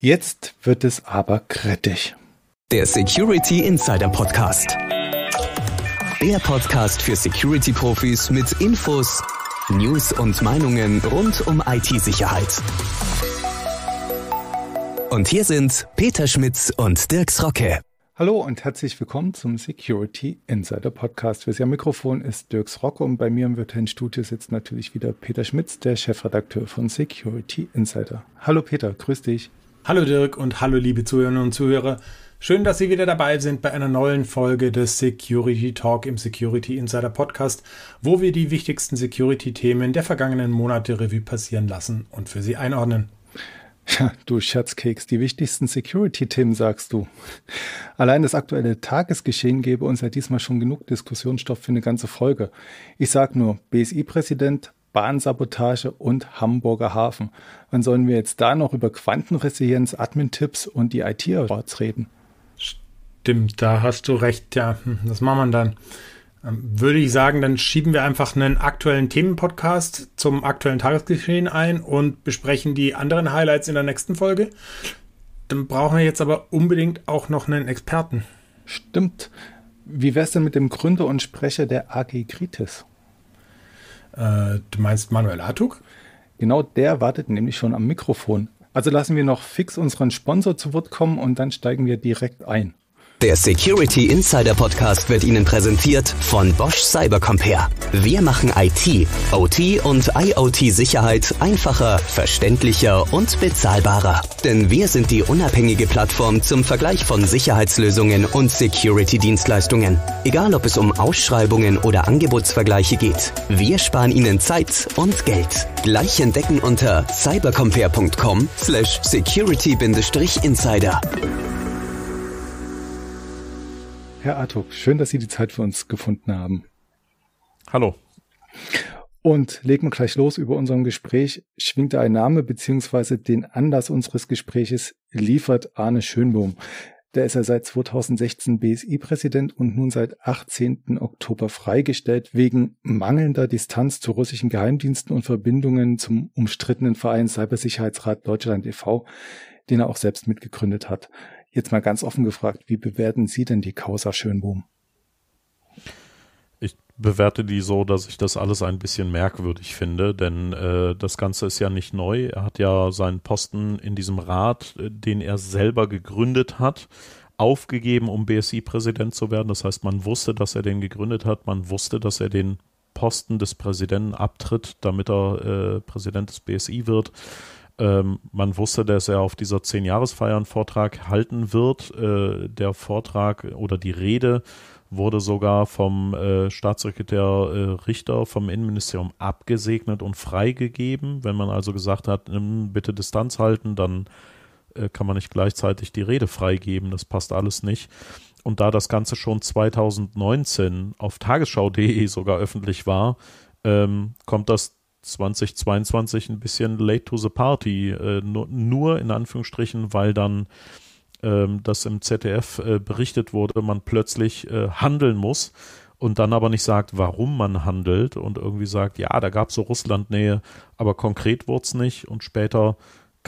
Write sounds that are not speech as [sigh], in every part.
Jetzt wird es aber kritisch. Der Security Insider Podcast. Der Podcast für Security-Profis mit Infos, News und Meinungen rund um IT-Sicherheit. Und hier sind Peter Schmitz und Dirks Rocke. Hallo und herzlich willkommen zum Security Insider Podcast. Fürs Mikrofon ist Dirks Rocke und bei mir im virtuellen Studio sitzt natürlich wieder Peter Schmitz, der Chefredakteur von Security Insider. Hallo Peter, grüß dich. Hallo Dirk und hallo liebe Zuhörerinnen und Zuhörer. Schön, dass Sie wieder dabei sind bei einer neuen Folge des Security Talk im Security Insider Podcast, wo wir die wichtigsten Security-Themen der vergangenen Monate Revue passieren lassen und für Sie einordnen. Ja, du Schatzkeks, die wichtigsten Security-Themen sagst du. Allein das aktuelle Tagesgeschehen gäbe uns ja diesmal schon genug Diskussionsstoff für eine ganze Folge. Ich sag nur, BSI-Präsident Bahnsabotage und Hamburger Hafen. Wann sollen wir jetzt da noch über Quantenresilienz, Admin-Tipps und die IT-Awards reden? Stimmt, da hast du recht. Ja, hm, das machen wir dann. Ähm, würde ich sagen, dann schieben wir einfach einen aktuellen Themenpodcast zum aktuellen Tagesgeschehen ein und besprechen die anderen Highlights in der nächsten Folge. Dann brauchen wir jetzt aber unbedingt auch noch einen Experten. Stimmt. Wie wär's denn mit dem Gründer und Sprecher der AG Kritis? Äh, du meinst Manuel Artug? Genau der wartet nämlich schon am Mikrofon. Also lassen wir noch fix unseren Sponsor zu Wort kommen und dann steigen wir direkt ein. Der Security Insider Podcast wird Ihnen präsentiert von Bosch Cybercompare. Wir machen IT, OT und IoT Sicherheit einfacher, verständlicher und bezahlbarer. Denn wir sind die unabhängige Plattform zum Vergleich von Sicherheitslösungen und Security Dienstleistungen. Egal ob es um Ausschreibungen oder Angebotsvergleiche geht, wir sparen Ihnen Zeit und Geld. Gleich entdecken unter cybercompare.com slash security-insider. Herr Artuk, schön, dass Sie die Zeit für uns gefunden haben. Hallo. Und legen wir gleich los über unserem Gespräch. Schwingt ein Name beziehungsweise den Anlass unseres Gespräches liefert Arne Schönbohm. Der ist ja seit 2016 BSI-Präsident und nun seit 18. Oktober freigestellt wegen mangelnder Distanz zu russischen Geheimdiensten und Verbindungen zum umstrittenen Verein Cybersicherheitsrat Deutschland e.V., den er auch selbst mitgegründet hat. Jetzt mal ganz offen gefragt, wie bewerten Sie denn die Causa Schönboom? Ich bewerte die so, dass ich das alles ein bisschen merkwürdig finde, denn äh, das Ganze ist ja nicht neu. Er hat ja seinen Posten in diesem Rat, äh, den er selber gegründet hat, aufgegeben, um BSI-Präsident zu werden. Das heißt, man wusste, dass er den gegründet hat, man wusste, dass er den Posten des Präsidenten abtritt, damit er äh, Präsident des BSI wird. Ähm, man wusste, dass er auf dieser Zehn-Jahresfeier einen Vortrag halten wird. Äh, der Vortrag oder die Rede wurde sogar vom äh, Staatssekretär äh, Richter vom Innenministerium abgesegnet und freigegeben. Wenn man also gesagt hat, hm, bitte Distanz halten, dann äh, kann man nicht gleichzeitig die Rede freigeben. Das passt alles nicht. Und da das Ganze schon 2019 auf tagesschau.de sogar öffentlich war, ähm, kommt das 2022 ein bisschen late to the party, äh, nur, nur, in Anführungsstrichen, weil dann ähm, das im ZDF äh, berichtet wurde, man plötzlich äh, handeln muss und dann aber nicht sagt, warum man handelt und irgendwie sagt, ja, da gab es so Russlandnähe, aber konkret wurde es nicht und später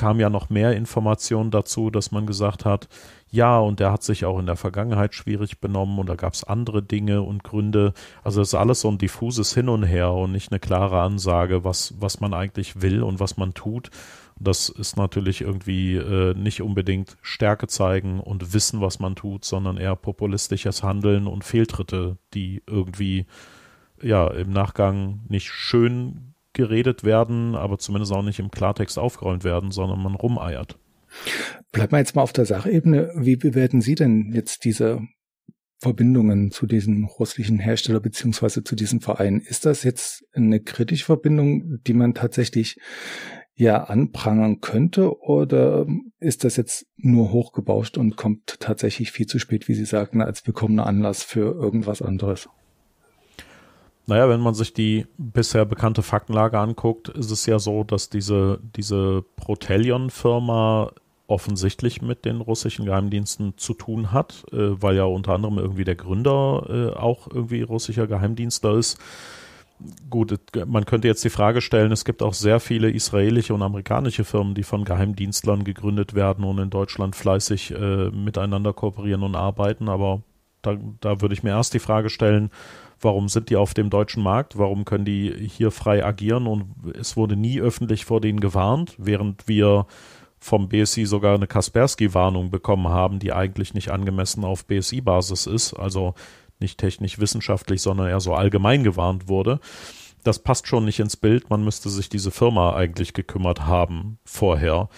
kam ja noch mehr Informationen dazu, dass man gesagt hat, ja, und er hat sich auch in der Vergangenheit schwierig benommen und da gab es andere Dinge und Gründe. Also es ist alles so ein diffuses Hin und Her und nicht eine klare Ansage, was, was man eigentlich will und was man tut. Das ist natürlich irgendwie äh, nicht unbedingt Stärke zeigen und wissen, was man tut, sondern eher populistisches Handeln und Fehltritte, die irgendwie ja im Nachgang nicht schön geredet werden, aber zumindest auch nicht im Klartext aufgeräumt werden, sondern man rumeiert. Bleiben wir jetzt mal auf der Sachebene. Wie bewerten Sie denn jetzt diese Verbindungen zu diesem russischen Hersteller beziehungsweise zu diesem Verein? Ist das jetzt eine kritische Verbindung, die man tatsächlich ja anprangern könnte oder ist das jetzt nur hochgebauscht und kommt tatsächlich viel zu spät, wie Sie sagten, als willkommener Anlass für irgendwas anderes? Naja, wenn man sich die bisher bekannte Faktenlage anguckt, ist es ja so, dass diese, diese Protellion-Firma offensichtlich mit den russischen Geheimdiensten zu tun hat, äh, weil ja unter anderem irgendwie der Gründer äh, auch irgendwie russischer Geheimdienstler ist. Gut, man könnte jetzt die Frage stellen, es gibt auch sehr viele israelische und amerikanische Firmen, die von Geheimdienstlern gegründet werden und in Deutschland fleißig äh, miteinander kooperieren und arbeiten, aber da, da würde ich mir erst die Frage stellen, warum sind die auf dem deutschen Markt, warum können die hier frei agieren und es wurde nie öffentlich vor denen gewarnt, während wir vom BSI sogar eine Kaspersky-Warnung bekommen haben, die eigentlich nicht angemessen auf BSI-Basis ist, also nicht technisch-wissenschaftlich, sondern eher so allgemein gewarnt wurde. Das passt schon nicht ins Bild, man müsste sich diese Firma eigentlich gekümmert haben vorher.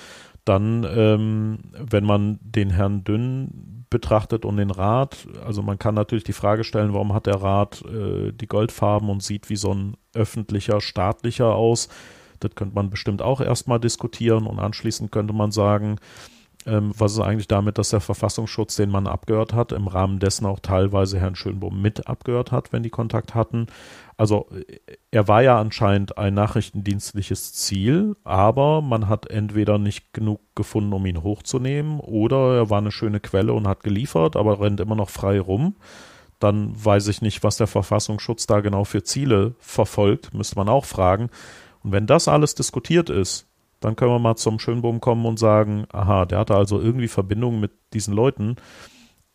Dann, ähm, wenn man den Herrn Dünn betrachtet und den Rat. Also man kann natürlich die Frage stellen, warum hat der Rat äh, die Goldfarben und sieht wie so ein öffentlicher, staatlicher aus. Das könnte man bestimmt auch erstmal diskutieren und anschließend könnte man sagen, ähm, was ist eigentlich damit, dass der Verfassungsschutz den Mann abgehört hat, im Rahmen dessen auch teilweise Herrn Schönbohm mit abgehört hat, wenn die Kontakt hatten? Also äh, er war ja anscheinend ein nachrichtendienstliches Ziel, aber man hat entweder nicht genug gefunden, um ihn hochzunehmen, oder er war eine schöne Quelle und hat geliefert, aber rennt immer noch frei rum dann weiß ich nicht, was der Verfassungsschutz da genau für Ziele verfolgt, müsste man auch fragen. Und wenn das alles diskutiert ist, dann können wir mal zum Schönbohm kommen und sagen, aha, der hatte also irgendwie Verbindungen mit diesen Leuten.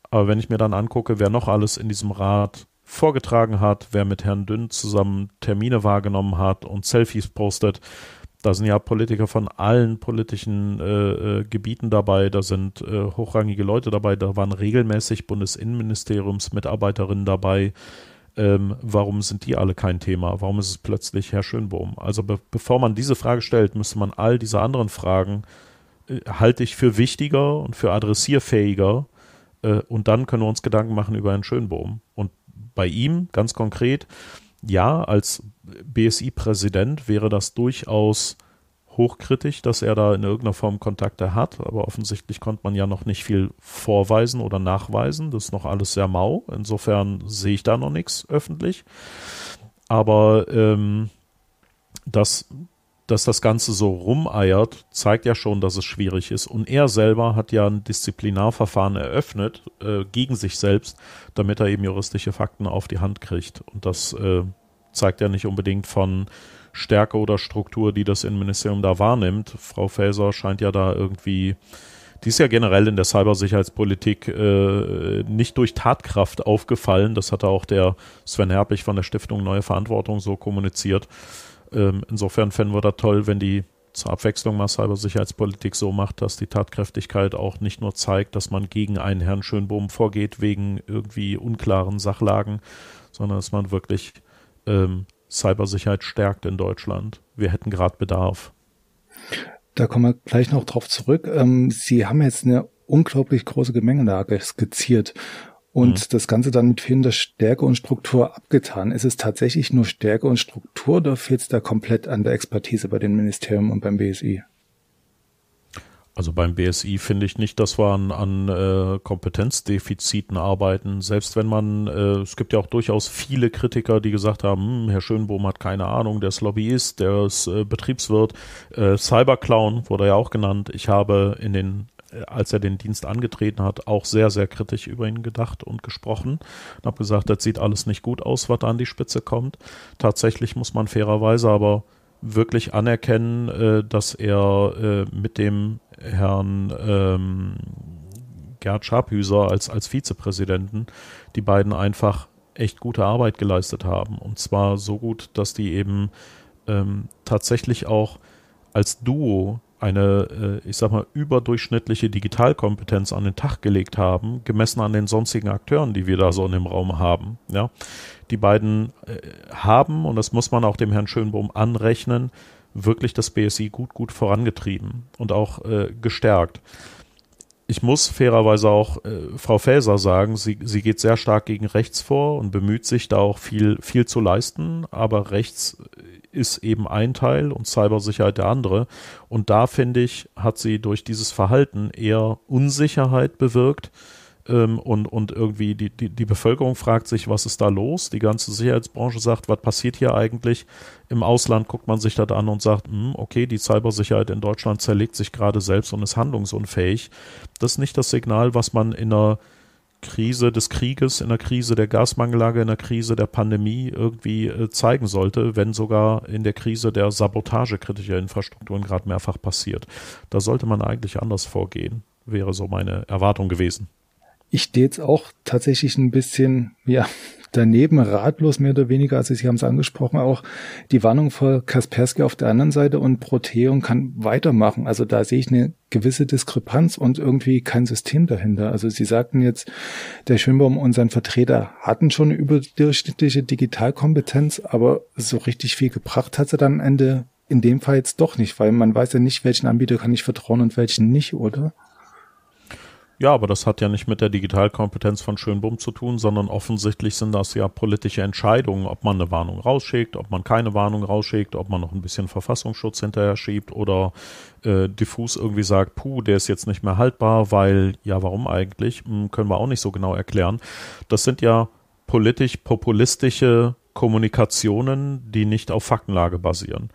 Aber wenn ich mir dann angucke, wer noch alles in diesem Rat vorgetragen hat, wer mit Herrn Dünn zusammen Termine wahrgenommen hat und Selfies postet, da sind ja Politiker von allen politischen äh, äh, Gebieten dabei, da sind äh, hochrangige Leute dabei, da waren regelmäßig Bundesinnenministeriumsmitarbeiterinnen dabei, ähm, warum sind die alle kein Thema? Warum ist es plötzlich Herr Schönbohm? Also be bevor man diese Frage stellt, müsste man all diese anderen Fragen äh, halte ich für wichtiger und für adressierfähiger. Äh, und dann können wir uns Gedanken machen über Herrn Schönbohm. Und bei ihm ganz konkret, ja, als BSI-Präsident wäre das durchaus hochkritisch, dass er da in irgendeiner Form Kontakte hat, aber offensichtlich konnte man ja noch nicht viel vorweisen oder nachweisen. Das ist noch alles sehr mau. Insofern sehe ich da noch nichts öffentlich. Aber ähm, dass, dass das Ganze so rumeiert, zeigt ja schon, dass es schwierig ist. Und er selber hat ja ein Disziplinarverfahren eröffnet äh, gegen sich selbst, damit er eben juristische Fakten auf die Hand kriegt. Und das äh, zeigt ja nicht unbedingt von Stärke oder Struktur, die das Innenministerium da wahrnimmt. Frau Faeser scheint ja da irgendwie, die ist ja generell in der Cybersicherheitspolitik äh, nicht durch Tatkraft aufgefallen. Das hatte auch der Sven Herpich von der Stiftung Neue Verantwortung so kommuniziert. Ähm, insofern fänden wir da toll, wenn die zur Abwechslung mal Cybersicherheitspolitik so macht, dass die Tatkräftigkeit auch nicht nur zeigt, dass man gegen einen Herrn Schönbohm vorgeht wegen irgendwie unklaren Sachlagen, sondern dass man wirklich ähm, Cybersicherheit stärkt in Deutschland. Wir hätten gerade Bedarf. Da kommen wir gleich noch drauf zurück. Ähm, Sie haben jetzt eine unglaublich große Gemengelage skizziert und mhm. das Ganze dann mit fehlender Stärke und Struktur abgetan. Ist es tatsächlich nur Stärke und Struktur oder fehlt es da komplett an der Expertise bei dem Ministerium und beim BSI? Also beim BSI finde ich nicht, dass wir an, an äh, Kompetenzdefiziten arbeiten. Selbst wenn man, äh, es gibt ja auch durchaus viele Kritiker, die gesagt haben, hm, Herr Schönbohm hat keine Ahnung, der ist Lobbyist, der ist äh, Betriebswirt. Äh, Cyberclown wurde ja auch genannt. Ich habe in den äh, als er den Dienst angetreten hat, auch sehr, sehr kritisch über ihn gedacht und gesprochen und habe gesagt, das sieht alles nicht gut aus, was da an die Spitze kommt. Tatsächlich muss man fairerweise aber wirklich anerkennen, äh, dass er äh, mit dem Herrn ähm, Gerd Schabhüser als, als Vizepräsidenten die beiden einfach echt gute Arbeit geleistet haben. Und zwar so gut, dass die eben ähm, tatsächlich auch als Duo eine, äh, ich sag mal, überdurchschnittliche Digitalkompetenz an den Tag gelegt haben, gemessen an den sonstigen Akteuren, die wir da so in dem Raum haben. Ja, die beiden äh, haben, und das muss man auch dem Herrn Schönbohm anrechnen, wirklich das BSI gut, gut vorangetrieben und auch äh, gestärkt. Ich muss fairerweise auch äh, Frau Faeser sagen, sie, sie geht sehr stark gegen rechts vor und bemüht sich da auch viel, viel zu leisten, aber rechts äh, ist eben ein Teil und Cybersicherheit der andere. Und da finde ich, hat sie durch dieses Verhalten eher Unsicherheit bewirkt, ähm, und, und irgendwie die, die, die Bevölkerung fragt sich, was ist da los? Die ganze Sicherheitsbranche sagt, was passiert hier eigentlich? Im Ausland guckt man sich das an und sagt, mh, hm, okay, die Cybersicherheit in Deutschland zerlegt sich gerade selbst und ist handlungsunfähig. Das ist nicht das Signal, was man in einer Krise des Krieges, in der Krise der Gasmangellage, in der Krise der Pandemie irgendwie äh, zeigen sollte, wenn sogar in der Krise der Sabotage kritischer Infrastrukturen gerade mehrfach passiert. Da sollte man eigentlich anders vorgehen, wäre so meine Erwartung gewesen ich stehe jetzt auch tatsächlich ein bisschen, ja, daneben ratlos mehr oder weniger. Also Sie haben es angesprochen, auch die Warnung vor Kaspersky auf der anderen Seite und Proteon kann weitermachen. Also da sehe ich eine gewisse Diskrepanz und irgendwie kein System dahinter. Also Sie sagten jetzt, der Schönbaum und sein Vertreter hatten schon überdurchschnittliche Digitalkompetenz, aber so richtig viel gebracht hat sie dann am Ende in dem Fall jetzt doch nicht, weil man weiß ja nicht, welchen Anbieter kann ich vertrauen und welchen nicht, oder? Ja, aber das hat ja nicht mit der Digitalkompetenz von Schönbohm zu tun, sondern offensichtlich sind das ja politische Entscheidungen, ob man eine Warnung rausschickt, ob man keine Warnung rausschickt, ob man noch ein bisschen Verfassungsschutz hinterher schiebt oder äh, diffus irgendwie sagt, puh, der ist jetzt nicht mehr haltbar, weil, ja, warum eigentlich? Hm, können wir auch nicht so genau erklären. Das sind ja politisch-populistische Kommunikationen, die nicht auf Faktenlage basieren.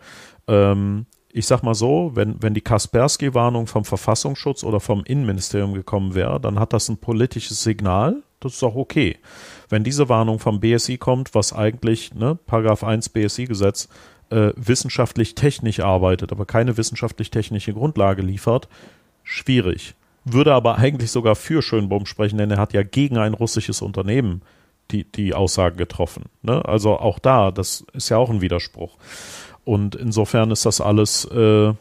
Ähm, ich sag mal so, wenn, wenn die Kaspersky-Warnung vom Verfassungsschutz oder vom Innenministerium gekommen wäre, dann hat das ein politisches Signal. Das ist auch okay. Wenn diese Warnung vom BSI kommt, was eigentlich, ne, Paragraph 1 BSI-Gesetz, äh, wissenschaftlich-technisch arbeitet, aber keine wissenschaftlich-technische Grundlage liefert, schwierig. Würde aber eigentlich sogar für Schönbaum sprechen, denn er hat ja gegen ein russisches Unternehmen die, die Aussagen getroffen. Ne? Also auch da, das ist ja auch ein Widerspruch. Und insofern ist das alles, äh,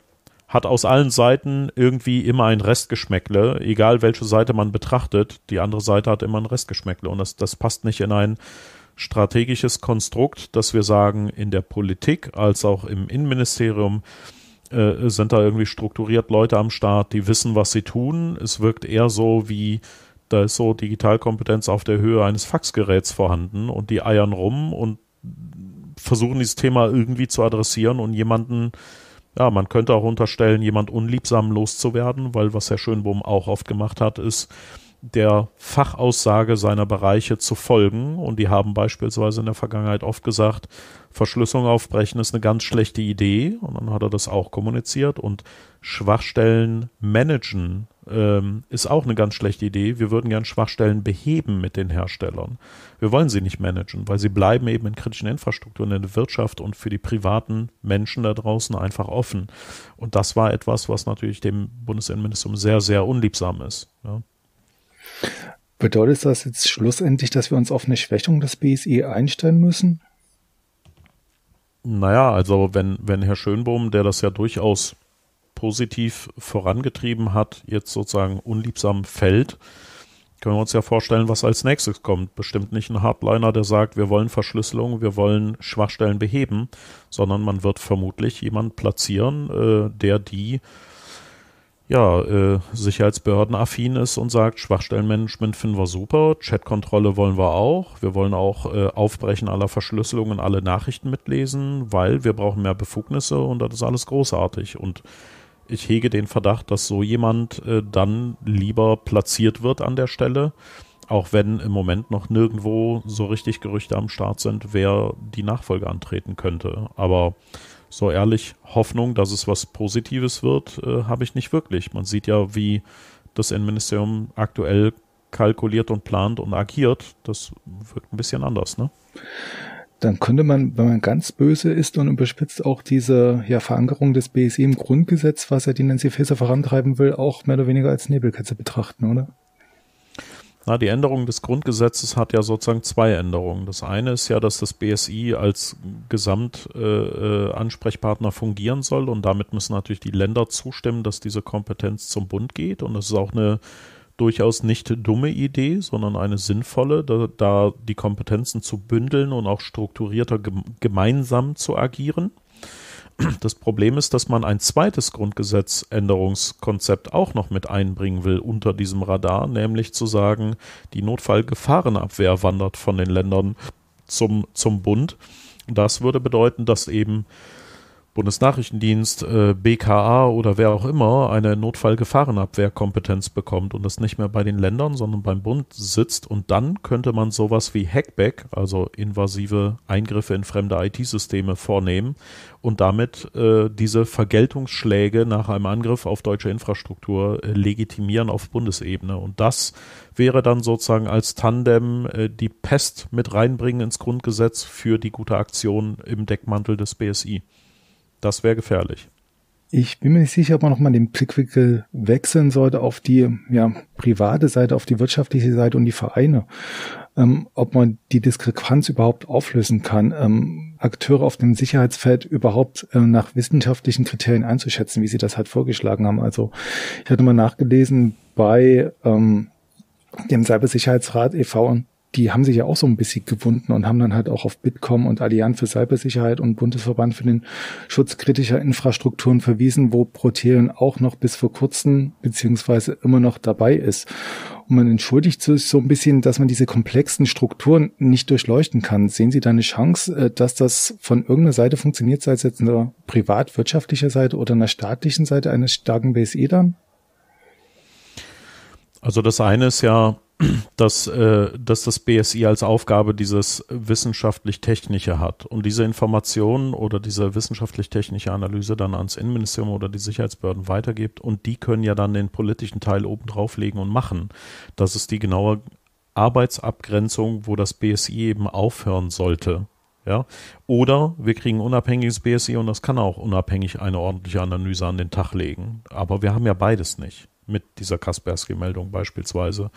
hat aus allen Seiten irgendwie immer ein Restgeschmäckle, egal welche Seite man betrachtet, die andere Seite hat immer ein Restgeschmäckle. Und das, das passt nicht in ein strategisches Konstrukt, dass wir sagen, in der Politik als auch im Innenministerium äh, sind da irgendwie strukturiert Leute am Start, die wissen, was sie tun. Es wirkt eher so wie, da ist so Digitalkompetenz auf der Höhe eines Faxgeräts vorhanden und die eiern rum und versuchen, dieses Thema irgendwie zu adressieren und jemanden, ja, man könnte auch unterstellen, jemand unliebsam loszuwerden, weil was Herr Schönbohm auch oft gemacht hat, ist, der Fachaussage seiner Bereiche zu folgen. Und die haben beispielsweise in der Vergangenheit oft gesagt, Verschlüsselung aufbrechen ist eine ganz schlechte Idee. Und dann hat er das auch kommuniziert. Und Schwachstellen managen ähm, ist auch eine ganz schlechte Idee. Wir würden gern Schwachstellen beheben mit den Herstellern. Wir wollen sie nicht managen, weil sie bleiben eben in kritischen Infrastrukturen in der Wirtschaft und für die privaten Menschen da draußen einfach offen. Und das war etwas, was natürlich dem Bundesinnenministerium sehr, sehr unliebsam ist. Ja. Bedeutet das jetzt schlussendlich, dass wir uns auf eine Schwächung des BSI einstellen müssen? Naja, also wenn, wenn Herr Schönbohm, der das ja durchaus positiv vorangetrieben hat, jetzt sozusagen unliebsam fällt, können wir uns ja vorstellen, was als nächstes kommt. Bestimmt nicht ein Hardliner, der sagt, wir wollen Verschlüsselung, wir wollen Schwachstellen beheben, sondern man wird vermutlich jemanden platzieren, äh, der die ja, äh, sicherheitsbehördenaffin ist und sagt, Schwachstellenmanagement finden wir super, Chatkontrolle wollen wir auch, wir wollen auch äh, Aufbrechen aller Verschlüsselungen, alle Nachrichten mitlesen, weil wir brauchen mehr Befugnisse und das ist alles großartig. Und ich hege den Verdacht, dass so jemand äh, dann lieber platziert wird an der Stelle, auch wenn im Moment noch nirgendwo so richtig Gerüchte am Start sind, wer die Nachfolge antreten könnte. Aber so ehrlich, Hoffnung, dass es was Positives wird, äh, habe ich nicht wirklich. Man sieht ja, wie das Innenministerium aktuell kalkuliert und plant und agiert. Das wirkt ein bisschen anders, ne? dann könnte man, wenn man ganz böse ist und überspitzt, auch diese ja, Verankerung des BSI im Grundgesetz, was er die Nancy Faeser vorantreiben will, auch mehr oder weniger als Nebelkatze betrachten, oder? Na, die Änderung des Grundgesetzes hat ja sozusagen zwei Änderungen. Das eine ist ja, dass das BSI als Gesamtansprechpartner äh, äh fungieren soll und damit müssen natürlich die Länder zustimmen, dass diese Kompetenz zum Bund geht und das ist auch eine durchaus nicht dumme Idee, sondern eine sinnvolle, da, da die Kompetenzen zu bündeln und auch strukturierter gemeinsam zu agieren. Das Problem ist, dass man ein zweites Grundgesetzänderungskonzept auch noch mit einbringen will unter diesem Radar, nämlich zu sagen, die Notfallgefahrenabwehr wandert von den Ländern zum, zum Bund. Das würde bedeuten, dass eben Bundesnachrichtendienst, äh, BKA oder wer auch immer eine Notfallgefahrenabwehrkompetenz bekommt und das nicht mehr bei den Ländern, sondern beim Bund sitzt. Und dann könnte man sowas wie Hackback, also invasive Eingriffe in fremde IT-Systeme vornehmen und damit äh, diese Vergeltungsschläge nach einem Angriff auf deutsche Infrastruktur äh, legitimieren auf Bundesebene. Und das wäre dann sozusagen als Tandem äh, die Pest mit reinbringen ins Grundgesetz für die gute Aktion im Deckmantel des BSI. Das wäre gefährlich. Ich bin mir nicht sicher, ob man nochmal den Blickwinkel wechseln sollte auf die ja, private Seite, auf die wirtschaftliche Seite und die Vereine. Ähm, ob man die Diskrepanz überhaupt auflösen kann, ähm, Akteure auf dem Sicherheitsfeld überhaupt ähm, nach wissenschaftlichen Kriterien einzuschätzen, wie sie das halt vorgeschlagen haben. Also ich hatte mal nachgelesen bei ähm, dem Cybersicherheitsrat e.V die haben sich ja auch so ein bisschen gewunden und haben dann halt auch auf Bitkom und Allianz für Cybersicherheit und Bundesverband für den Schutz kritischer Infrastrukturen verwiesen, wo Protean auch noch bis vor kurzem beziehungsweise immer noch dabei ist. Und man entschuldigt sich so ein bisschen, dass man diese komplexen Strukturen nicht durchleuchten kann. Sehen Sie da eine Chance, äh, dass das von irgendeiner Seite funktioniert, sei es jetzt einer privat-wirtschaftlicher Seite oder einer staatlichen Seite eines starken BSE dann? Also das eine ist ja, dass, äh, dass das BSI als Aufgabe dieses wissenschaftlich-technische hat und diese Informationen oder diese wissenschaftlich-technische Analyse dann ans Innenministerium oder die Sicherheitsbehörden weitergibt und die können ja dann den politischen Teil oben drauflegen und machen. Das ist die genaue Arbeitsabgrenzung, wo das BSI eben aufhören sollte. Ja? Oder wir kriegen unabhängiges BSI und das kann auch unabhängig eine ordentliche Analyse an den Tag legen. Aber wir haben ja beides nicht mit dieser Kaspersky-Meldung beispielsweise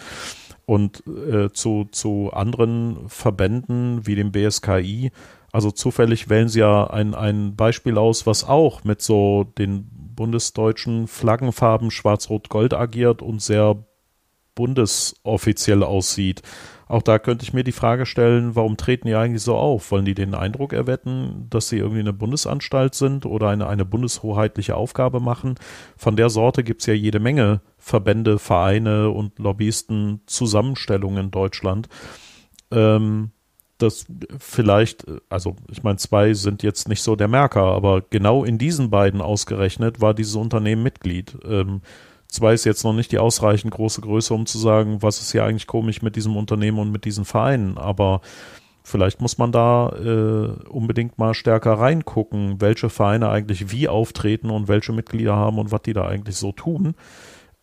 und äh, zu, zu anderen Verbänden wie dem BSKI. Also zufällig wählen sie ja ein, ein Beispiel aus, was auch mit so den bundesdeutschen Flaggenfarben Schwarz-Rot-Gold agiert und sehr bundesoffiziell aussieht. Auch da könnte ich mir die Frage stellen, warum treten die eigentlich so auf? Wollen die den Eindruck erwetten, dass sie irgendwie eine Bundesanstalt sind oder eine, eine bundeshoheitliche Aufgabe machen? Von der Sorte gibt es ja jede Menge Verbände, Vereine und Lobbyisten, Zusammenstellungen in Deutschland. Ähm, das vielleicht, also ich meine, zwei sind jetzt nicht so der Merker, aber genau in diesen beiden ausgerechnet war dieses Unternehmen Mitglied. Ähm, Zwei ist jetzt noch nicht die ausreichend große Größe, um zu sagen, was ist hier eigentlich komisch mit diesem Unternehmen und mit diesen Vereinen. Aber vielleicht muss man da äh, unbedingt mal stärker reingucken, welche Vereine eigentlich wie auftreten und welche Mitglieder haben und was die da eigentlich so tun.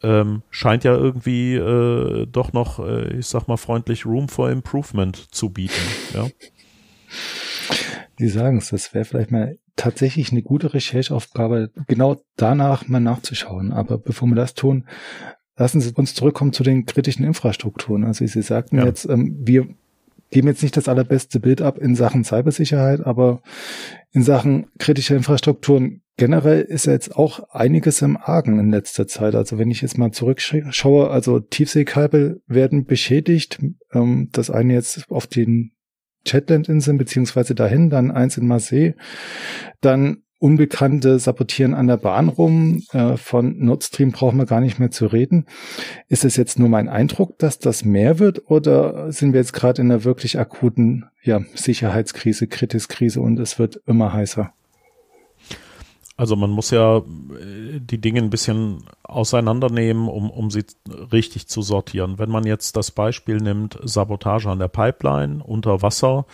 Ähm, scheint ja irgendwie äh, doch noch, äh, ich sag mal freundlich, Room for Improvement zu bieten. Ja. [laughs] Sie sagen es, das wäre vielleicht mal tatsächlich eine gute Rechercheaufgabe, genau danach mal nachzuschauen. Aber bevor wir das tun, lassen Sie uns zurückkommen zu den kritischen Infrastrukturen. Also Sie sagten ja. jetzt, ähm, wir geben jetzt nicht das allerbeste Bild ab in Sachen Cybersicherheit, aber in Sachen kritischer Infrastrukturen generell ist jetzt auch einiges im Argen in letzter Zeit. Also wenn ich jetzt mal zurückschaue, also Tiefseekabel werden beschädigt. Ähm, das eine jetzt auf den Chatland-Inseln, beziehungsweise dahin, dann eins in Marseille, dann Unbekannte sabotieren an der Bahn rum. Äh, von Nord Stream brauchen wir gar nicht mehr zu reden. Ist es jetzt nur mein Eindruck, dass das mehr wird oder sind wir jetzt gerade in einer wirklich akuten ja, Sicherheitskrise, Kritiskrise und es wird immer heißer? Also man muss ja äh, die Dinge ein bisschen auseinandernehmen, um, um sie richtig zu sortieren. Wenn man jetzt das Beispiel nimmt, Sabotage an der Pipeline unter Wasser,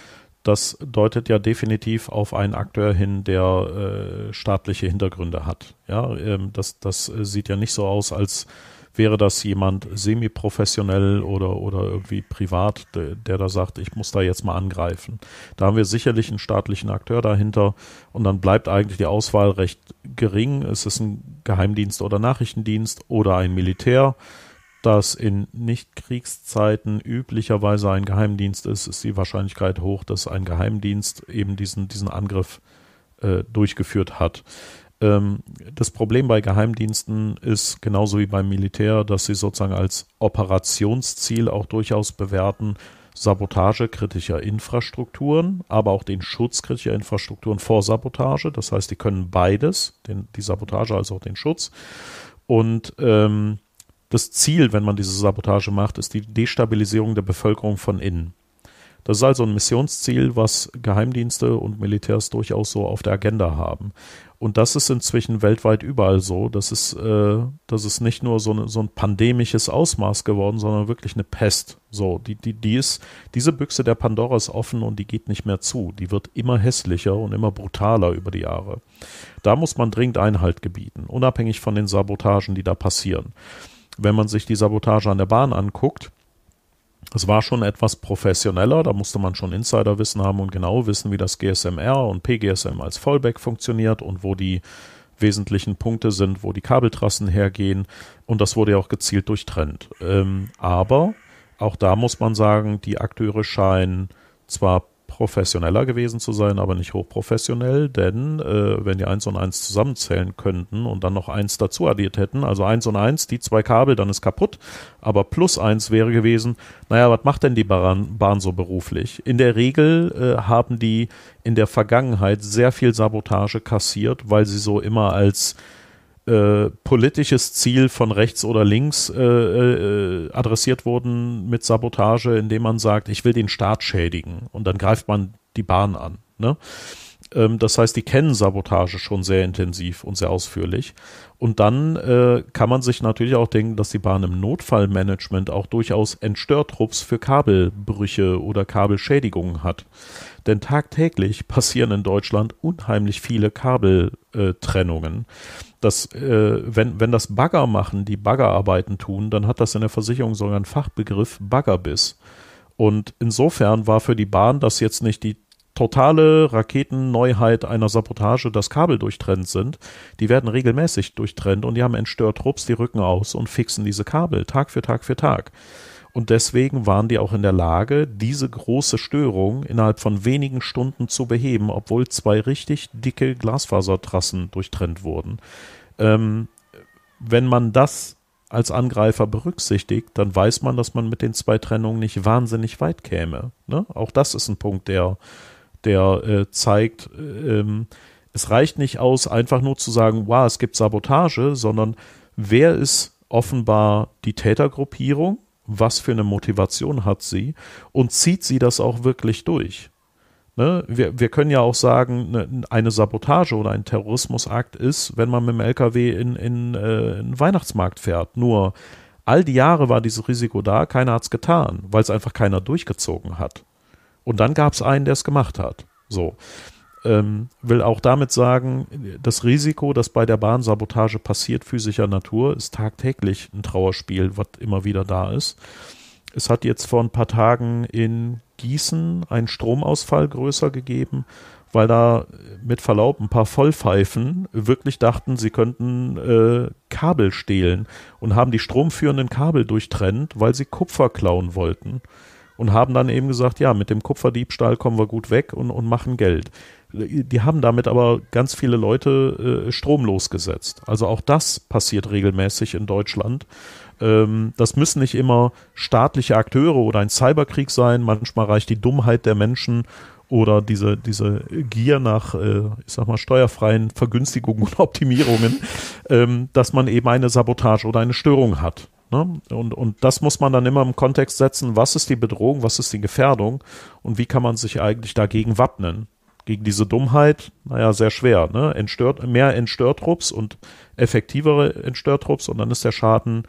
das deutet ja definitiv auf einen Akteur hin, der äh, staatliche Hintergründe hat. Ja, ähm, das, das äh, sieht ja nicht so aus, als Wäre das jemand semiprofessionell oder, oder irgendwie privat, der, der da sagt, ich muss da jetzt mal angreifen? Da haben wir sicherlich einen staatlichen Akteur dahinter und dann bleibt eigentlich die Auswahl recht gering. Ist Es ein Geheimdienst oder Nachrichtendienst oder ein Militär das in Nichtkriegszeiten üblicherweise ein Geheimdienst ist, ist die Wahrscheinlichkeit hoch, dass ein Geheimdienst eben diesen, diesen Angriff äh, durchgeführt hat. Ähm, das Problem bei Geheimdiensten ist genauso wie beim Militär, dass sie sozusagen als Operationsziel auch durchaus bewerten, Sabotage kritischer Infrastrukturen, aber auch den Schutz kritischer Infrastrukturen vor Sabotage. Das heißt, die können beides, den, die Sabotage als auch den Schutz. Und ähm, das Ziel, wenn man diese Sabotage macht, ist die Destabilisierung der Bevölkerung von innen. Das ist also ein Missionsziel, was Geheimdienste und Militärs durchaus so auf der Agenda haben. Und das ist inzwischen weltweit überall so. Das ist, äh, das ist nicht nur so, ne, so ein pandemisches Ausmaß geworden, sondern wirklich eine Pest. So, die, die, die ist, diese Büchse der Pandora ist offen und die geht nicht mehr zu. Die wird immer hässlicher und immer brutaler über die Jahre. Da muss man dringend Einhalt gebieten, unabhängig von den Sabotagen, die da passieren. Wenn man sich die Sabotage an der Bahn anguckt, es war schon etwas professioneller, da musste man schon Insiderwissen haben und genau wissen, wie das GSMR und PGSM als Fallback funktioniert und wo die wesentlichen Punkte sind, wo die Kabeltrassen hergehen. Und das wurde ja auch gezielt durchtrennt. Ähm, aber auch da muss man sagen, die Akteure scheinen zwar professioneller gewesen zu sein, aber nicht hochprofessionell, denn äh, wenn die eins und eins zusammenzählen könnten und dann noch eins dazu addiert hätten, also eins und eins, die zwei Kabel, dann ist kaputt, aber plus eins wäre gewesen, naja, was macht denn die Bahn, Bahn so beruflich? In der Regel äh, haben die in der Vergangenheit sehr viel Sabotage kassiert, weil sie so immer als äh, politisches Ziel von rechts oder links äh, äh, adressiert wurden mit Sabotage, indem man sagt, ich will den Staat schädigen. Und dann greift man die Bahn an. Ne? Ähm, das heißt, die kennen Sabotage schon sehr intensiv und sehr ausführlich. Und dann äh, kann man sich natürlich auch denken, dass die Bahn im Notfallmanagement auch durchaus Entstörtrupps für Kabelbrüche oder Kabelschädigungen hat. Denn tagtäglich [laughs] passieren in Deutschland unheimlich viele Kabeltrennungen. Äh, dass äh, wenn, wenn das Bagger machen, die Baggerarbeiten tun, dann hat das in der Versicherung sogar einen Fachbegriff Baggerbiss. Und insofern war für die Bahn das jetzt nicht die totale Raketenneuheit einer Sabotage, dass Kabel durchtrennt sind. Die werden regelmäßig durchtrennt und die haben entstört Rups die Rücken aus und fixen diese Kabel Tag für Tag für Tag. Für Tag. Und deswegen waren die auch in der Lage, diese große Störung innerhalb von wenigen Stunden zu beheben, obwohl zwei richtig dicke Glasfasertrassen durchtrennt wurden. Ähm, wenn man das als Angreifer berücksichtigt, dann weiß man, dass man mit den zwei Trennungen nicht wahnsinnig weit käme. Ne? Auch das ist ein Punkt, der, der äh, zeigt, ähm, es reicht nicht aus, einfach nur zu sagen, wow, es gibt Sabotage, sondern wer ist offenbar die Tätergruppierung? was für eine Motivation hat sie und zieht sie das auch wirklich durch. Ne? Wir, wir können ja auch sagen, ne, eine Sabotage oder ein Terrorismusakt ist, wenn man mit dem LKW in, in, äh, in den Weihnachtsmarkt fährt. Nur all die Jahre war dieses Risiko da, keiner hat es getan, weil es einfach keiner durchgezogen hat. Und dann gab es einen, der es gemacht hat. So. Ähm, will auch damit sagen, das Risiko, dass bei der Bahnsabotage passiert, physischer Natur, ist tagtäglich ein Trauerspiel, was immer wieder da ist. Es hat jetzt vor ein paar Tagen in Gießen einen Stromausfall größer gegeben, weil da mit Verlaub ein paar Vollpfeifen wirklich dachten, sie könnten äh, Kabel stehlen und haben die stromführenden Kabel durchtrennt, weil sie Kupfer klauen wollten und haben dann eben gesagt, ja, mit dem Kupferdiebstahl kommen wir gut weg und, und machen Geld. Die haben damit aber ganz viele Leute äh, stromlos gesetzt. Also auch das passiert regelmäßig in Deutschland. Ähm, das müssen nicht immer staatliche Akteure oder ein Cyberkrieg sein. Manchmal reicht die Dummheit der Menschen oder diese, diese Gier nach, äh, ich sag mal, steuerfreien Vergünstigungen und [laughs] Optimierungen, ähm, dass man eben eine Sabotage oder eine Störung hat. Ne? Und, und das muss man dann immer im Kontext setzen, was ist die Bedrohung, was ist die Gefährdung und wie kann man sich eigentlich dagegen wappnen gegen diese Dummheit, naja, sehr schwer. Ne? Entstört, mehr Entstörtrupps und effektivere Entstörtrupps und dann ist der Schaden,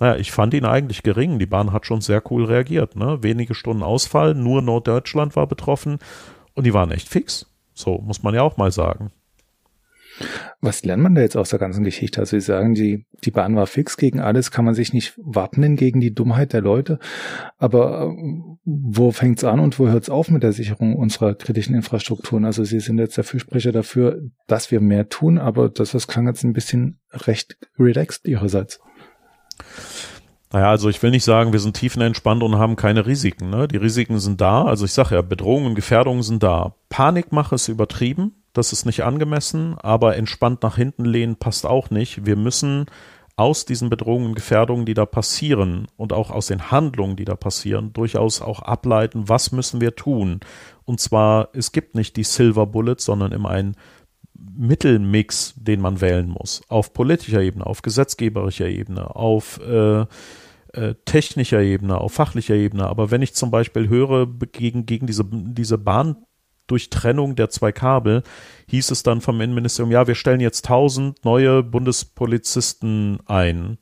naja, ich fand ihn eigentlich gering. Die Bahn hat schon sehr cool reagiert. Ne? Wenige Stunden Ausfall, nur Norddeutschland war betroffen und die waren echt fix. So muss man ja auch mal sagen. Was lernt man da jetzt aus der ganzen Geschichte? Also Sie sagen, die, die Bahn war fix gegen alles, kann man sich nicht wappnen gegen die Dummheit der Leute. Aber äh, wo fängt es an und wo hört es auf mit der Sicherung unserer kritischen Infrastrukturen? Also Sie sind jetzt der Fürsprecher dafür, dass wir mehr tun, aber das, das klang jetzt ein bisschen recht relaxed Ihrerseits. Naja, also ich will nicht sagen, wir sind tiefenentspannt und haben keine Risiken. Ne? Die Risiken sind da. Also ich sage ja, Bedrohungen und Gefährdungen sind da. Panikmache ist übertrieben das ist nicht angemessen, aber entspannt nach hinten lehnen passt auch nicht. Wir müssen aus diesen Bedrohungen und Gefährdungen, die da passieren und auch aus den Handlungen, die da passieren, durchaus auch ableiten, was müssen wir tun. Und zwar, es gibt nicht die Silver Bullet, sondern immer einen Mittelmix, den man wählen muss. Auf politischer Ebene, auf gesetzgeberischer Ebene, auf äh, äh, technischer Ebene, auf fachlicher Ebene. Aber wenn ich zum Beispiel höre, gegen, gegen diese, diese Bahn, durch Trennung der zwei Kabel hieß es dann vom Innenministerium, ja, wir stellen jetzt 1000 neue Bundespolizisten ein.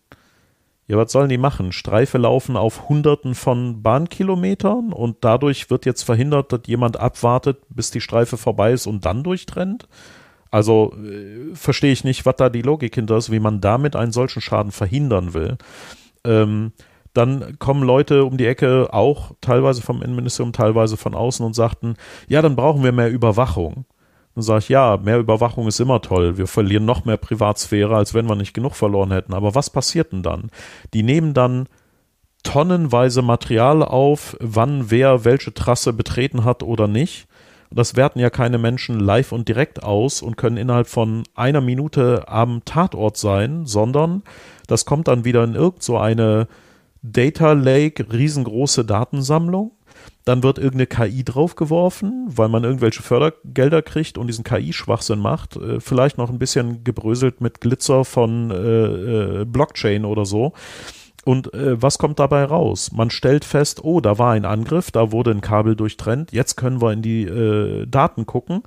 Ja, was sollen die machen? Streife laufen auf Hunderten von Bahnkilometern und dadurch wird jetzt verhindert, dass jemand abwartet, bis die Streife vorbei ist und dann durchtrennt? Also äh, verstehe ich nicht, was da die Logik hinter ist, wie man damit einen solchen Schaden verhindern will. Ähm, dann kommen Leute um die Ecke, auch teilweise vom Innenministerium, teilweise von außen und sagten, ja, dann brauchen wir mehr Überwachung. Dann sage ich, ja, mehr Überwachung ist immer toll. Wir verlieren noch mehr Privatsphäre, als wenn wir nicht genug verloren hätten. Aber was passiert denn dann? Die nehmen dann tonnenweise Material auf, wann wer welche Trasse betreten hat oder nicht. Das werten ja keine Menschen live und direkt aus und können innerhalb von einer Minute am Tatort sein, sondern das kommt dann wieder in irgendeine so Data Lake, riesengroße Datensammlung. Dann wird irgendeine KI draufgeworfen, weil man irgendwelche Fördergelder kriegt und diesen KI-Schwachsinn macht. Äh, vielleicht noch ein bisschen gebröselt mit Glitzer von äh, äh, Blockchain oder so. Und äh, was kommt dabei raus? Man stellt fest, oh, da war ein Angriff, da wurde ein Kabel durchtrennt, jetzt können wir in die äh, Daten gucken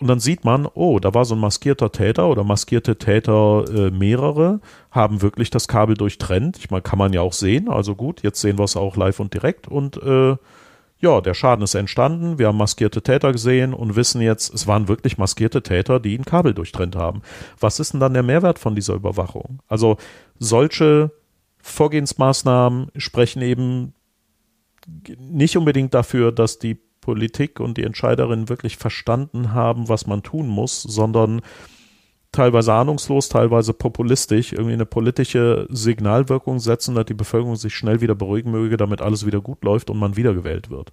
und dann sieht man, oh, da war so ein maskierter Täter oder maskierte Täter äh, mehrere, haben wirklich das Kabel durchtrennt. Ich meine, kann man ja auch sehen. Also gut, jetzt sehen wir es auch live und direkt. Und äh, ja, der Schaden ist entstanden. Wir haben maskierte Täter gesehen und wissen jetzt, es waren wirklich maskierte Täter, die ein Kabel durchtrennt haben. Was ist denn dann der Mehrwert von dieser Überwachung? Also solche Vorgehensmaßnahmen sprechen eben nicht unbedingt dafür, dass die Politik und die Entscheiderinnen wirklich verstanden haben, was man tun muss, sondern teilweise ahnungslos, teilweise populistisch irgendwie eine politische Signalwirkung setzen, dass die Bevölkerung sich schnell wieder beruhigen möge, damit alles wieder gut läuft und man wiedergewählt wird.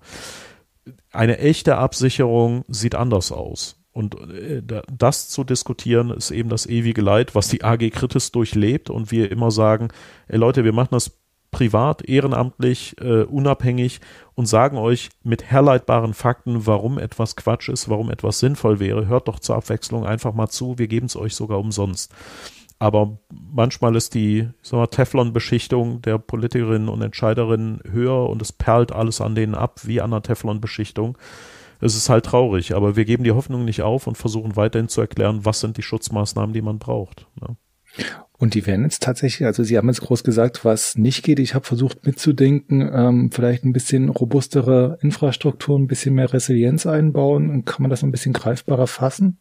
Eine echte Absicherung sieht anders aus. Und äh, das zu diskutieren, ist eben das ewige Leid, was die AG Kritis durchlebt und wir immer sagen, ey Leute, wir machen das privat, ehrenamtlich, äh, unabhängig und sagen euch mit herleitbaren Fakten, warum etwas Quatsch ist, warum etwas sinnvoll wäre. Hört doch zur Abwechslung einfach mal zu, wir geben es euch sogar umsonst. Aber manchmal ist die Teflon-Beschichtung der Politikerinnen und Entscheiderinnen höher und es perlt alles an denen ab, wie an einer Teflon-Beschichtung. Es ist halt traurig, aber wir geben die Hoffnung nicht auf und versuchen weiterhin zu erklären, was sind die Schutzmaßnahmen, die man braucht. Ne? Und die werden jetzt tatsächlich, also Sie haben jetzt groß gesagt, was nicht geht. Ich habe versucht mitzudenken, ähm, vielleicht ein bisschen robustere Infrastruktur, ein bisschen mehr Resilienz einbauen. Kann man das ein bisschen greifbarer fassen?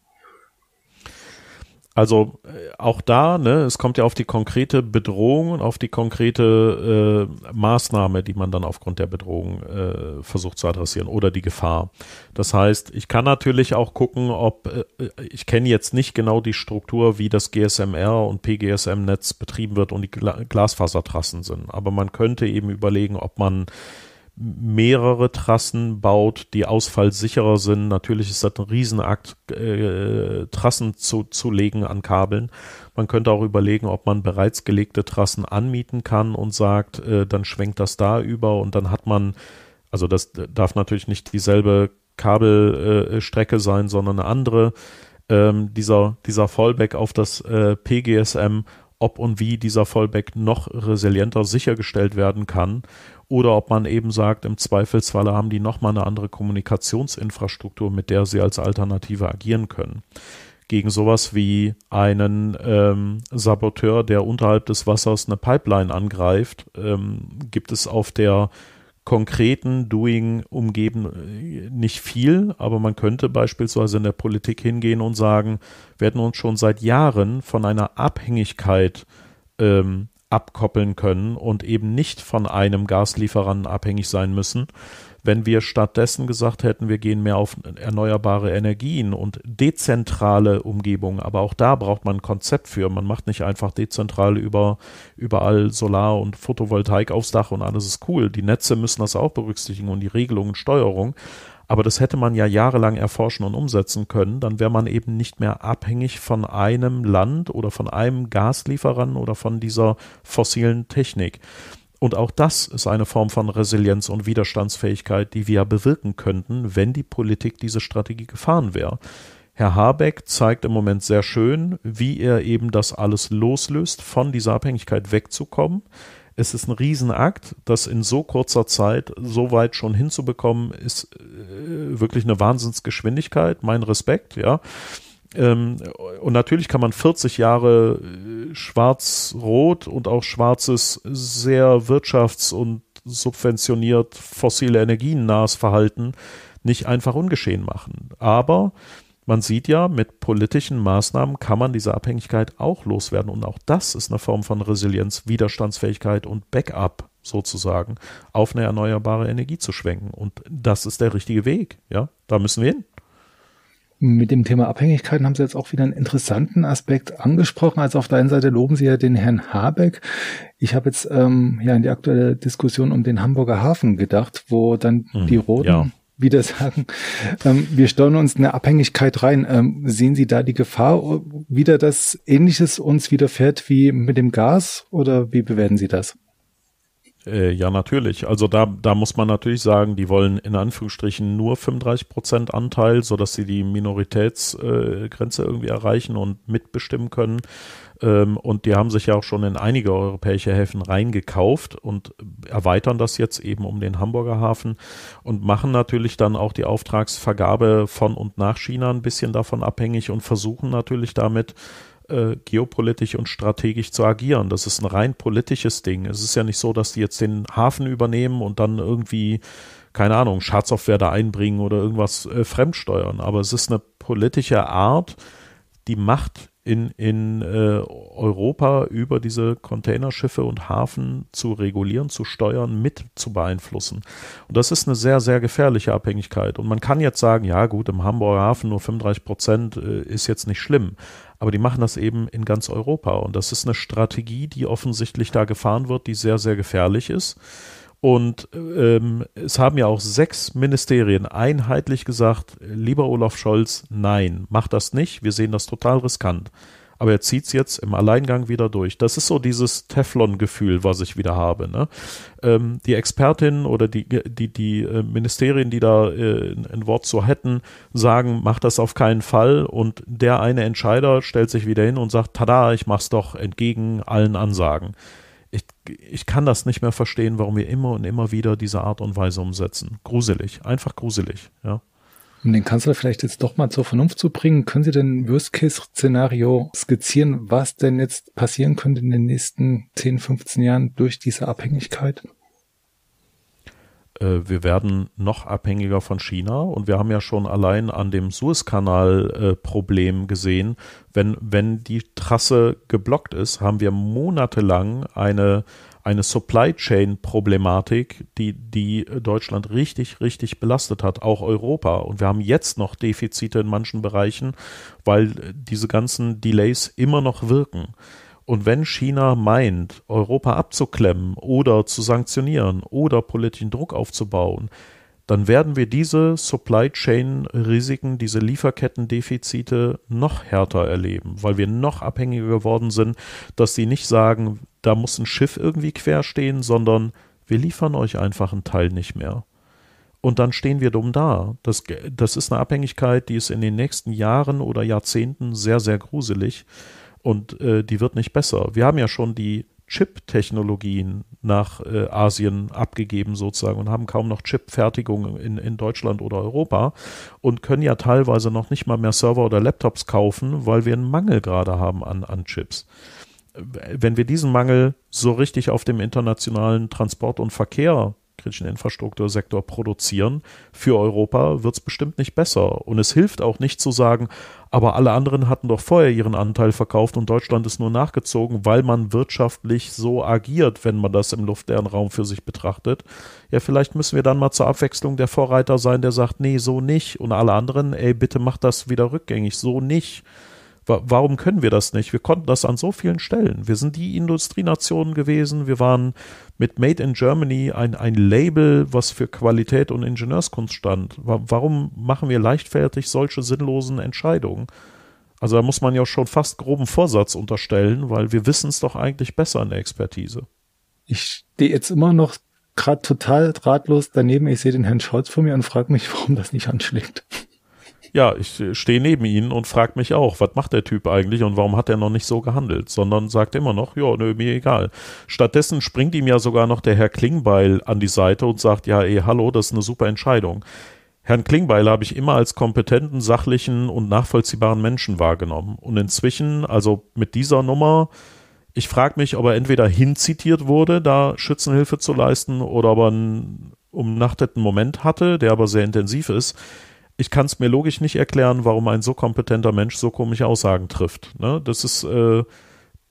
Also äh, auch da, ne, es kommt ja auf die konkrete Bedrohung und auf die konkrete äh, Maßnahme, die man dann aufgrund der Bedrohung äh, versucht zu adressieren oder die Gefahr. Das heißt, ich kann natürlich auch gucken, ob äh, ich kenne jetzt nicht genau die Struktur, wie das GSMR und PGSM-Netz betrieben wird und die Glasfasertrassen sind. Aber man könnte eben überlegen, ob man mehrere Trassen baut, die ausfallsicherer sind. Natürlich ist das ein Riesenakt, äh, Trassen zu, zu legen an Kabeln. Man könnte auch überlegen, ob man bereits gelegte Trassen anmieten kann und sagt, äh, dann schwenkt das da über und dann hat man, also das darf natürlich nicht dieselbe Kabelstrecke äh, sein, sondern eine andere. Ähm, dieser, dieser Fallback auf das äh, PGSM ob und wie dieser Fallback noch resilienter sichergestellt werden kann oder ob man eben sagt, im Zweifelsfalle haben die nochmal eine andere Kommunikationsinfrastruktur, mit der sie als Alternative agieren können. Gegen sowas wie einen ähm, Saboteur, der unterhalb des Wassers eine Pipeline angreift, ähm, gibt es auf der konkreten Doing umgeben äh, nicht viel, aber man könnte beispielsweise in der Politik hingehen und sagen, wir hätten uns schon seit Jahren von einer Abhängigkeit ähm, abkoppeln können und eben nicht von einem Gaslieferanten abhängig sein müssen, wenn wir stattdessen gesagt hätten, wir gehen mehr auf erneuerbare Energien und dezentrale Umgebungen, aber auch da braucht man ein Konzept für. Man macht nicht einfach dezentral über, überall Solar und Photovoltaik aufs Dach und alles ist cool. Die Netze müssen das auch berücksichtigen und die Regelungen, Steuerung. Aber das hätte man ja jahrelang erforschen und umsetzen können. Dann wäre man eben nicht mehr abhängig von einem Land oder von einem Gaslieferanten oder von dieser fossilen Technik. Und auch das ist eine Form von Resilienz und Widerstandsfähigkeit, die wir bewirken könnten, wenn die Politik diese Strategie gefahren wäre. Herr Habeck zeigt im Moment sehr schön, wie er eben das alles loslöst, von dieser Abhängigkeit wegzukommen. Es ist ein Riesenakt, das in so kurzer Zeit so weit schon hinzubekommen, ist äh, wirklich eine Wahnsinnsgeschwindigkeit. Mein Respekt, ja. Ähm, und natürlich kann man 40 Jahre äh, schwarz-rot und auch schwarzes, sehr wirtschafts- und subventioniert fossile Energien nahes Verhalten nicht einfach ungeschehen machen. Aber man sieht ja, mit politischen Maßnahmen kann man diese Abhängigkeit auch loswerden. Und auch das ist eine Form von Resilienz, Widerstandsfähigkeit und Backup sozusagen auf eine erneuerbare Energie zu schwenken. Und das ist der richtige Weg. Ja, da müssen wir hin mit dem Thema Abhängigkeiten haben Sie jetzt auch wieder einen interessanten Aspekt angesprochen. Also auf der einen Seite loben Sie ja den Herrn Habeck. Ich habe jetzt ähm, ja in die aktuelle Diskussion um den Hamburger Hafen gedacht, wo dann hm, die Roten ja. wieder [laughs] sagen, ähm, wir steuern uns eine Abhängigkeit rein. Ähm, sehen Sie da die Gefahr wieder, dass Ähnliches uns widerfährt wie mit dem Gas oder wie bewerten Sie das? Äh, ja, natürlich. Also da, da muss man natürlich sagen, die wollen in Anführungsstrichen nur 35 Prozent Anteil, sodass sie die Minoritätsgrenze äh, irgendwie erreichen und mitbestimmen können. Ähm, und die haben sich ja auch schon in einige europäische Häfen reingekauft und erweitern das jetzt eben um den Hamburger Hafen und machen natürlich dann auch die Auftragsvergabe von und nach China ein bisschen davon abhängig und versuchen natürlich damit, äh, geopolitisch und strategisch zu agieren. Das ist ein rein politisches Ding. Es ist ja nicht so, dass die jetzt den Hafen übernehmen und dann irgendwie, keine Ahnung, Schadsoftware da einbringen oder irgendwas äh, fremdsteuern. Aber es ist eine politische Art, die Macht in, in äh, Europa über diese Containerschiffe und Hafen zu regulieren, zu steuern, mit zu beeinflussen. Und das ist eine sehr, sehr gefährliche Abhängigkeit. Und man kann jetzt sagen, ja gut, im Hamburger Hafen nur 35 Prozent äh, ist jetzt nicht schlimm. Aber die machen das eben in ganz Europa. Und das ist eine Strategie, die offensichtlich da gefahren wird, die sehr, sehr gefährlich ist. Und ähm, es haben ja auch sechs Ministerien einheitlich gesagt, lieber Olaf Scholz, nein, mach das nicht, wir sehen das total riskant aber er zieht es jetzt im Alleingang wieder durch. Das ist so dieses Teflon-Gefühl, was ich wieder habe. Ne? Ähm, die Expertinnen oder die, die, die äh, Ministerien, die da äh, ein Wort zu hätten, sagen, mach das auf keinen Fall und der eine Entscheider stellt sich wieder hin und sagt, tada, ich mach's doch entgegen allen Ansagen. Ich, ich kann das nicht mehr verstehen, warum wir immer und immer wieder diese Art und Weise umsetzen. Gruselig, einfach gruselig, ja. Um den Kanzler vielleicht jetzt doch mal zur Vernunft zu bringen, können Sie denn Worst-Case-Szenario skizzieren, was denn jetzt passieren könnte in den nächsten 10, 15 Jahren durch diese Abhängigkeit? Äh, wir werden noch abhängiger von China und wir haben ja schon allein an dem Suezkanal-Problem äh, gesehen, wenn, wenn die Trasse geblockt ist, haben wir monatelang eine eine Supply Chain Problematik, die, die Deutschland richtig, richtig belastet hat, auch Europa. Und wir haben jetzt noch Defizite in manchen Bereichen, weil diese ganzen Delays immer noch wirken. Und wenn China meint, Europa abzuklemmen oder zu sanktionieren oder politischen Druck aufzubauen, dann werden wir diese Supply Chain Risiken, diese Lieferkettendefizite noch härter erleben, weil wir noch abhängiger geworden sind, dass sie nicht sagen, da muss ein Schiff irgendwie quer stehen, sondern wir liefern euch einfach einen Teil nicht mehr. Und dann stehen wir dumm da. Das, das ist eine Abhängigkeit, die ist in den nächsten Jahren oder Jahrzehnten sehr, sehr gruselig. Und äh, die wird nicht besser. Wir haben ja schon die Chip-Technologien nach äh, Asien abgegeben sozusagen und haben kaum noch Chip-Fertigung in, in Deutschland oder Europa und können ja teilweise noch nicht mal mehr Server oder Laptops kaufen, weil wir einen Mangel gerade haben an, an Chips wenn wir diesen Mangel so richtig auf dem internationalen Transport und Verkehr kritischen Infrastruktursektor produzieren. Für Europa wird es bestimmt nicht besser. Und es hilft auch nicht zu sagen, aber alle anderen hatten doch vorher ihren Anteil verkauft und Deutschland ist nur nachgezogen, weil man wirtschaftlich so agiert, wenn man das im luftleeren Raum für sich betrachtet. Ja, vielleicht müssen wir dann mal zur Abwechslung der Vorreiter sein, der sagt, nee, so nicht. Und alle anderen, ey, bitte macht das wieder rückgängig, so nicht warum können wir das nicht? Wir konnten das an so vielen Stellen. Wir sind die Industrienation gewesen. Wir waren mit Made in Germany ein, ein Label, was für Qualität und Ingenieurskunst stand. Warum machen wir leichtfertig solche sinnlosen Entscheidungen? Also da muss man ja schon fast groben Vorsatz unterstellen, weil wir wissen es doch eigentlich besser in der Expertise. Ich stehe jetzt immer noch gerade total ratlos daneben. Ich sehe den Herrn Scholz vor mir und frage mich, warum das nicht anschlägt. Ja, ich äh, stehe neben ihnen und frage mich auch, was macht der Typ eigentlich und warum hat er noch nicht so gehandelt, sondern sagt immer noch, ja, nö, mir egal. Stattdessen springt ihm ja sogar noch der Herr Klingbeil an die Seite und sagt, ja, eh, hallo, das ist eine super Entscheidung. Herrn Klingbeil habe ich immer als kompetenten, sachlichen und nachvollziehbaren Menschen wahrgenommen. Und inzwischen, also mit dieser Nummer, ich frage mich, ob er entweder hinzitiert wurde, da Schützenhilfe zu leisten, oder ob er einen umnachteten Moment hatte, der aber sehr intensiv ist ich kann es mir logisch nicht erklären, warum ein so kompetenter Mensch so komische Aussagen trifft. Ne? Das ist äh,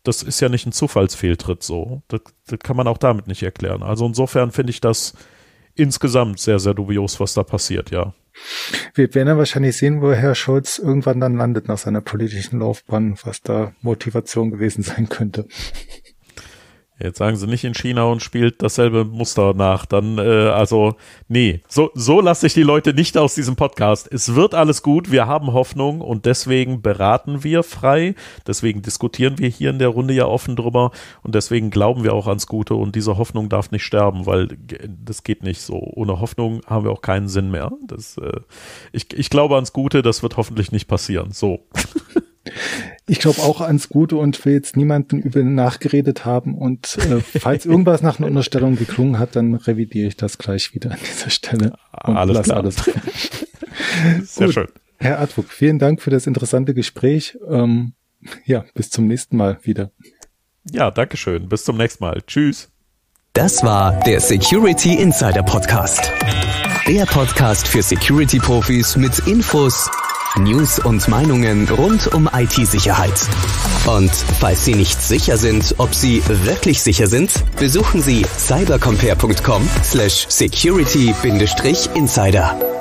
das ist ja nicht ein Zufallsfehltritt so. Das, das, kann man auch damit nicht erklären. Also insofern finde ich das insgesamt sehr, sehr dubios, was da passiert, ja. Wir werden ja wahrscheinlich sehen, wo Herr Scholz irgendwann dann landet nach seiner politischen Laufbahn, was da Motivation gewesen [laughs] sein könnte. Jetzt sagen sie nicht in China und spielt dasselbe Muster nach. Dann, äh, also, nee, so, so lasse ich die Leute nicht aus diesem Podcast. Es wird alles gut, wir haben Hoffnung und deswegen beraten wir frei. Deswegen diskutieren wir hier in der Runde ja offen drüber und deswegen glauben wir auch ans Gute und diese Hoffnung darf nicht sterben, weil das geht nicht so. Ohne Hoffnung haben wir auch keinen Sinn mehr. Das, äh, ich, ich glaube ans Gute, das wird hoffentlich nicht passieren. So. [laughs] Ich glaube auch ans Gute und will jetzt niemanden übel nachgeredet haben. Und äh, falls irgendwas nach einer Unterstellung geklungen hat, dann revidiere ich das gleich wieder an dieser Stelle. Und alles klar. alles. [laughs] Sehr Gut. schön. Herr Artwug, vielen Dank für das interessante Gespräch. Ähm, ja, bis zum nächsten Mal wieder. Ja, danke schön. Bis zum nächsten Mal. Tschüss. Das war der Security Insider Podcast. Der Podcast für Security-Profis mit Infos News und Meinungen rund um IT-Sicherheit. Und falls Sie nicht sicher sind, ob Sie wirklich sicher sind, besuchen Sie cybercompare.com slash security-insider.